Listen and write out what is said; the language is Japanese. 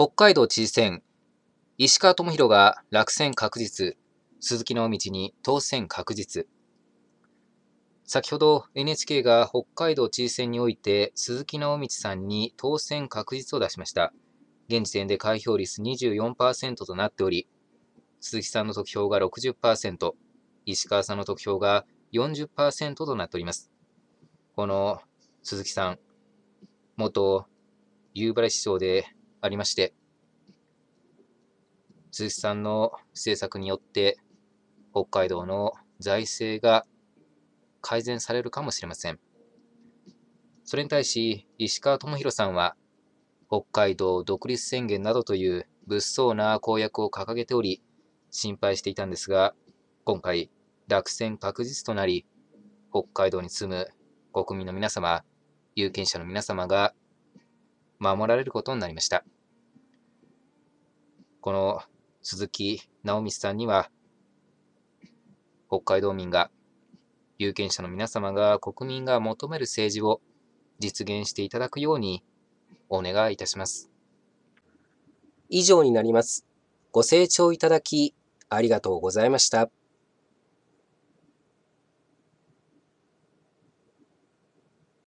北海道知事選、石川智弘が落選確実、鈴木直道に当選確実。先ほど NHK が北海道知事選において鈴木直道さんに当選確実を出しました。現時点で開票率24%となっており、鈴木さんの得票が60%、石川さんの得票が40%となっております。この鈴木さん、元夕張市長でありまして、鈴木さんの政策によって北海道の財政が改善されるかもしれません。それに対し、石川智弘さんは、北海道独立宣言などという物騒な公約を掲げており、心配していたんですが、今回、落選確実となり、北海道に住む国民の皆様、有権者の皆様が守られることになりました。この鈴木直道さんには、北海道民が、有権者の皆様が国民が求める政治を実現していただくようにお願いいたします。以上になります。ご清聴いただきありがとうございました。